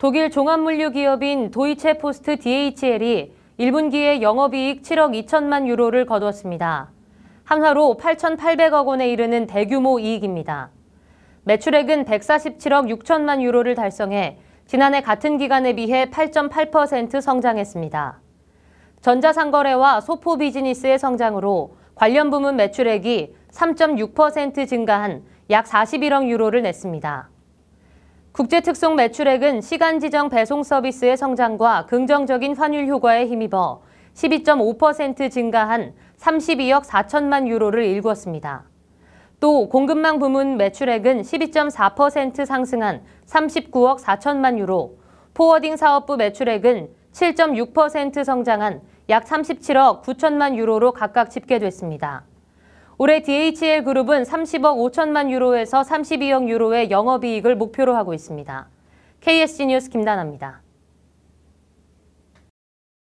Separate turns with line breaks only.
독일 종합물류기업인 도이체포스트 DHL이 1분기에 영업이익 7억 2천만 유로를 거두었습니다. 한화로 8,800억 원에 이르는 대규모 이익입니다. 매출액은 147억 6천만 유로를 달성해 지난해 같은 기간에 비해 8.8% 성장했습니다. 전자상거래와 소포 비즈니스의 성장으로 관련 부문 매출액이 3.6% 증가한 약 41억 유로를 냈습니다. 국제특송 매출액은 시간 지정 배송 서비스의 성장과 긍정적인 환율 효과에 힘입어 12.5% 증가한 32억 4천만 유로를 일구었습니다. 또 공급망 부문 매출액은 12.4% 상승한 39억 4천만 유로, 포워딩 사업부 매출액은 7.6% 성장한 약 37억 9천만 유로로 각각 집계됐습니다. 올해 DHL 그룹은 30억 5천만 유로에서 32억 유로의 영업이익을 목표로 하고 있습니다. KSG 뉴스 김다나입니다.